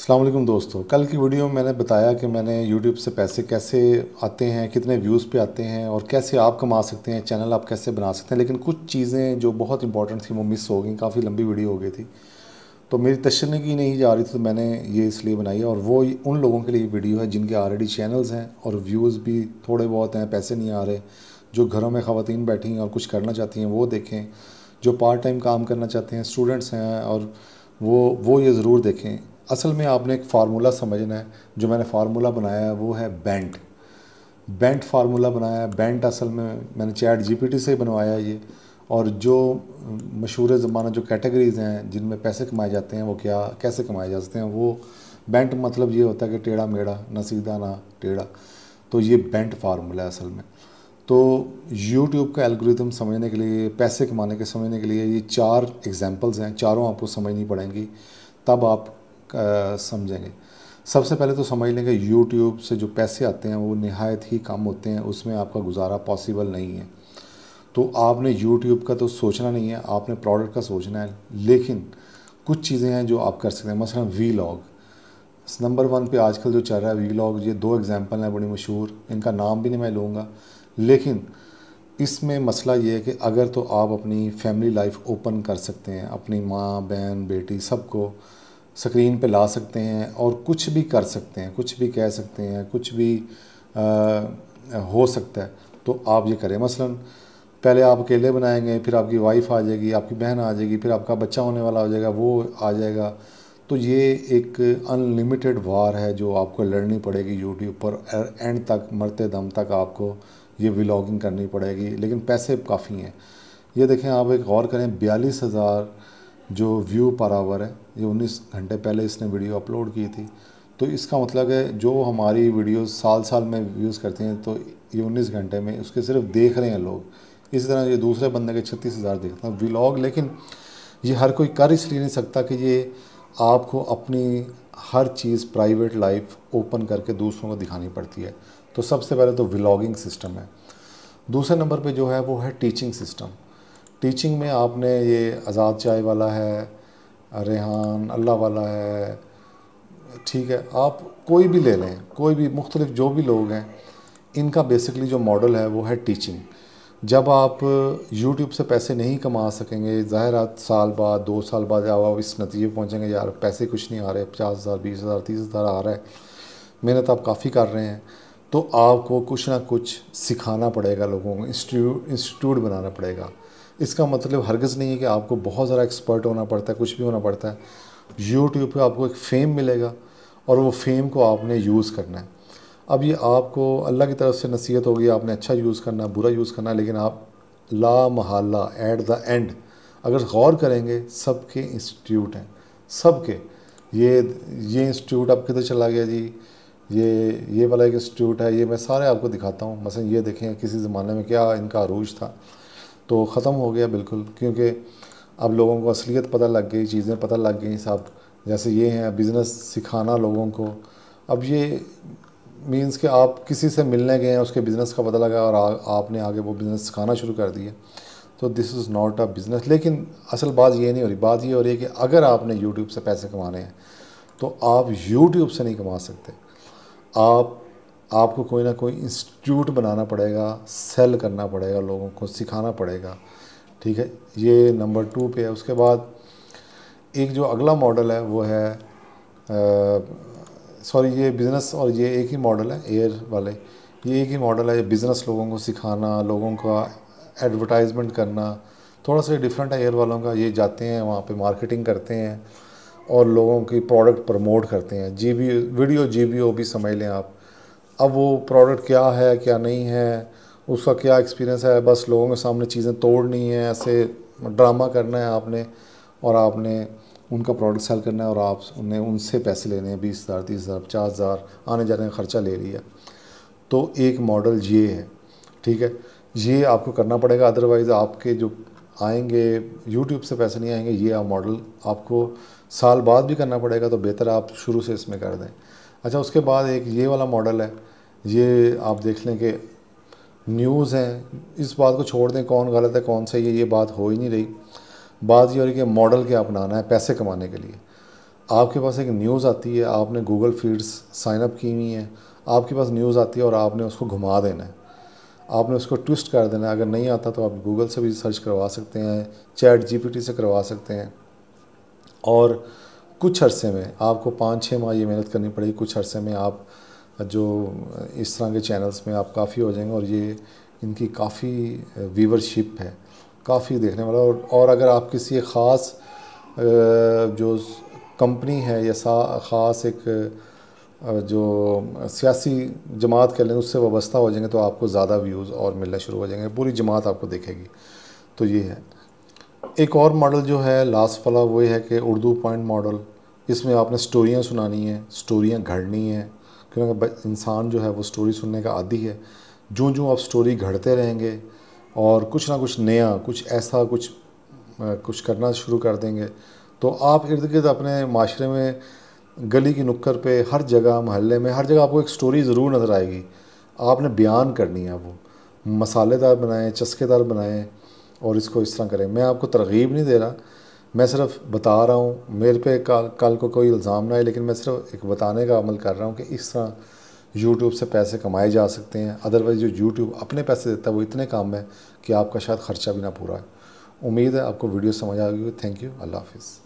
अल्लाम दोस्तों कल की वीडियो में मैंने बताया कि मैंने यूट्यूब से पैसे कैसे आते हैं कितने व्यूज़ पे आते हैं और कैसे आप कमा सकते हैं चैनल आप कैसे बना सकते हैं लेकिन कुछ चीज़ें जो बहुत इंपॉर्टेंट थी वो मिस हो गई काफ़ी लंबी वीडियो हो गई थी तो मेरी तशनगी नहीं जा रही थी तो मैंने ये इसलिए बनाई और वो उन लोगों के लिए वीडियो है जिनके ऑलरेडी चैनल्स हैं और व्यूज़ भी थोड़े बहुत हैं पैसे नहीं आ रहे जो घरों में ख़वान बैठी हैं और कुछ करना चाहती हैं वो देखें जो पार्ट टाइम काम करना चाहते हैं स्टूडेंट्स हैं और वो वो ये ज़रूर देखें असल में आपने एक फार्मूला समझना है जो मैंने फार्मूला बनाया है वो है बैंट बैंट फार्मूला बनाया है बैंट असल में मैंने चैट जीपीटी से बनवाया ये और जो मशहूर ज़माना जो कैटेगरीज़ हैं जिनमें पैसे कमाए जाते हैं वो क्या कैसे कमाए जाते हैं वो बैंट मतलब ये होता है कि टेढ़ा मेढ़ा ना सीधा ना टेढ़ा तो ये बैंट फार्मूला है असल में तो यूट्यूब का एल्गोरिदम समझने के लिए पैसे कमाने के समझने के लिए ये चार एग्जांपल्स हैं चारों आपको समझनी पड़ेंगी तब आप समझेंगे सबसे पहले तो समझ लेंगे यूट्यूब से जो पैसे आते हैं वो नहायत ही कम होते हैं उसमें आपका गुजारा पॉसिबल नहीं है तो आपने यूट्यूब का तो सोचना नहीं है आपने प्रोडक्ट का सोचना है लेकिन कुछ चीज़ें हैं जो आप कर सकते हैं मसलन वी लॉग नंबर वन पे आजकल जो चल रहा है वी लॉग ये दो एग्जांपल हैं बड़ी मशहूर इनका नाम भी नहीं मैं लूँगा लेकिन इसमें मसला ये है कि अगर तो आप अपनी फैमिली लाइफ ओपन कर सकते हैं अपनी माँ बहन बेटी सबको स्क्रीन पे ला सकते हैं और कुछ भी कर सकते हैं कुछ भी कह सकते हैं कुछ भी आ, हो सकता है तो आप ये करें मसलन पहले आप अकेले बनाएंगे फिर आपकी वाइफ आ जाएगी आपकी बहन आ जाएगी फिर आपका बच्चा होने वाला हो जाएगा वो आ जाएगा तो ये एक अनलिमिटेड वार है जो आपको लड़नी पड़ेगी यूट्यूब पर एंड तक मरते दम तक आपको ये व्लॉगिंग करनी पड़ेगी लेकिन पैसे काफ़ी हैं ये देखें आप एक गौर करें बयालीस हज़ार जो व्यू पर आवर है ये 19 घंटे पहले इसने वीडियो अपलोड की थी तो इसका मतलब है जो हमारी वीडियो साल साल में व्यूज़ करती हैं तो ये उन्नीस घंटे में उसके सिर्फ देख रहे हैं लोग इसी तरह ये दूसरे बंदे के छत्तीस हज़ार देखते हैं व्लॉग लेकिन ये हर कोई कर इसलिए नहीं सकता कि ये आपको अपनी हर चीज़ प्राइवेट लाइफ ओपन करके दूसरों को दिखानी पड़ती है तो सबसे पहले तो व्लागिंग सिस्टम है दूसरे नंबर पे जो है वो है टीचिंग सिस्टम टीचिंग में आपने ये आज़ाद चाय वाला है रेहान अल्लाह वाला है ठीक है आप कोई भी ले लें कोई भी मुख्तलिफ जो भी लोग हैं इनका बेसिकली जो मॉडल है वो है टीचिंग जब आप यूट्यूब से पैसे नहीं कमा सकेंगे ज़ाहिर साल बाद दो साल बाद जब आप इस नतीजे पहुँचेंगे यार पैसे कुछ नहीं आ रहे पचास हज़ार बीस हज़ार तीस हज़ार आ रहा है मेहनत आप काफ़ी कर रहे हैं तो आपको कुछ ना कुछ सिखाना पड़ेगा लोगों को इंस्टीट्यूट इंस्टीट्यूट बनाना पड़ेगा इसका मतलब हरगज़ नहीं है कि आपको बहुत ज़्यादा एक्सपर्ट होना पड़ता है कुछ भी होना पड़ता है यूट्यूब पे आपको एक फ़ेम मिलेगा और वो फ़ेम को आपने यूज़ करना है अब ये आपको अल्लाह की तरफ से नसीहत होगी आपने अच्छा यूज़ करना बुरा यूज़ करना है लेकिन आप ला महला एट द एंड अगर गौर करेंगे सबके इंस्टीट्यूट हैं सब के ये ये इंस्टीट्यूट अब किधर चला गया जी ये ये वाला एक इंस्टीट्यूट है ये मैं सारे आपको दिखाता हूँ मसलन ये देखें किसी ज़माने में क्या इनका अरूज था तो ख़त्म हो गया बिल्कुल क्योंकि अब लोगों को असलियत पता लग गई चीज़ें पता लग गई साहब जैसे ये हैं बिज़नेस सिखाना लोगों को अब ये मीन्स कि आप किसी से मिलने गए हैं उसके बिज़नेस का पता लगा और आ, आपने आगे वो बिज़नेस सिखाना शुरू कर दिया तो this is not a business लेकिन असल बात ये नहीं हो रही बात ये हो रही है कि अगर आपने यूट्यूब से पैसे कमाने हैं तो आप यूट्यूब से नहीं कमा सकते आप आपको कोई ना कोई इंस्टीट्यूट बनाना पड़ेगा सेल करना पड़ेगा लोगों को सिखाना पड़ेगा ठीक है ये नंबर टू पे है उसके बाद एक जो अगला मॉडल है वो है सॉरी ये बिज़नेस और ये एक ही मॉडल है एयर वाले ये एक ही मॉडल है ये बिज़नेस लोगों को सिखाना लोगों का एडवर्टाइजमेंट करना थोड़ा सा डिफरेंट है एयर वालों का ये जाते हैं वहाँ पे मार्केटिंग करते हैं और लोगों की प्रोडक्ट प्रमोट करते हैं जी वीडियो जी ओ भी समझ लें आप अब वो प्रोडक्ट क्या है क्या नहीं है उसका क्या एक्सपीरियंस है बस लोगों के सामने चीज़ें तोड़नी है ऐसे ड्रामा करना है आपने और आपने उनका प्रोडक्ट सेल करना है और आप उन्हें उनसे पैसे लेने हैं बीस हज़ार तीस हज़ार पचास हज़ार आने जाने का ख़र्चा ले लिया तो एक मॉडल ये है ठीक है ये आपको करना पड़ेगा अदरवाइज़ आपके जो आएंगे यूट्यूब से पैसे नहीं आएंगे ये आप मॉडल आपको साल बाद भी करना पड़ेगा तो बेहतर आप शुरू से इसमें कर दें अच्छा उसके बाद एक ये वाला मॉडल है ये आप देख लें कि न्यूज़ हैं इस बात को छोड़ दें कौन गलत है कौन सही है ये बात हो ही नहीं रही बात ये हो रही कि मॉडल क्या अपनाना है पैसे कमाने के लिए आपके पास एक न्यूज़ आती है आपने गूगल फीड्स साइन अप की हुई हैं आपके पास न्यूज़ आती है और आपने उसको घुमा देना है आपने उसको ट्विस्ट कर देना है अगर नहीं आता तो आप गूगल से भी सर्च करवा सकते हैं चैट जी से करवा सकते हैं और कुछ अरसे में आपको पाँच छः माह ये मेहनत करनी पड़ेगी कुछ अरसे में आप जो इस तरह के चैनल्स में आप काफ़ी हो जाएंगे और ये इनकी काफ़ी व्यूवरशिप है काफ़ी देखने वाला और, और अगर आप किसी एक ख़ास जो कंपनी है या ख़ास एक जो सियासी जमात कह लें उससे वाबस्ता हो जाएंगे तो आपको ज़्यादा व्यूज़ और मिलना शुरू हो जाएंगे पूरी जमात आपको देखेगी तो ये है एक और मॉडल जो है लास्ट वाला वो है कि उर्दू पॉइंट मॉडल इसमें आपने स्टोरियाँ सुनानी हैं स्टोरियाँ घड़नी हैं क्योंकि इंसान जो है वो स्टोरी सुनने का आदि है जो जो आप स्टोरी घड़ते रहेंगे और कुछ ना कुछ नया कुछ ऐसा कुछ कुछ करना शुरू कर देंगे तो आप इर्द गिर्द अपने माशरे में गली की नुक्कर पे हर जगह महल्ले में हर जगह आपको एक स्टोरी ज़रूर नज़र आएगी आपने बयान करनी है वो मसालेदार बनाएं चस्केदार बनाएं और इसको इस तरह करें मैं आपको तरगीब नहीं दे रहा मैं सिर्फ बता रहा हूँ मेरे पे कल कल को कोई इल्ज़ाम ना है लेकिन मैं सिर्फ एक बताने का अमल कर रहा हूँ कि इस तरह यूट्यूब से पैसे कमाए जा सकते हैं अदरवाइज़ जो यूट्यूब अपने पैसे देता है वो इतने काम है कि आपका शायद ख़र्चा भी ना पूरा है उम्मीद है आपको वीडियो समझ आ गई थैंक यू अल्लाह हाफिज़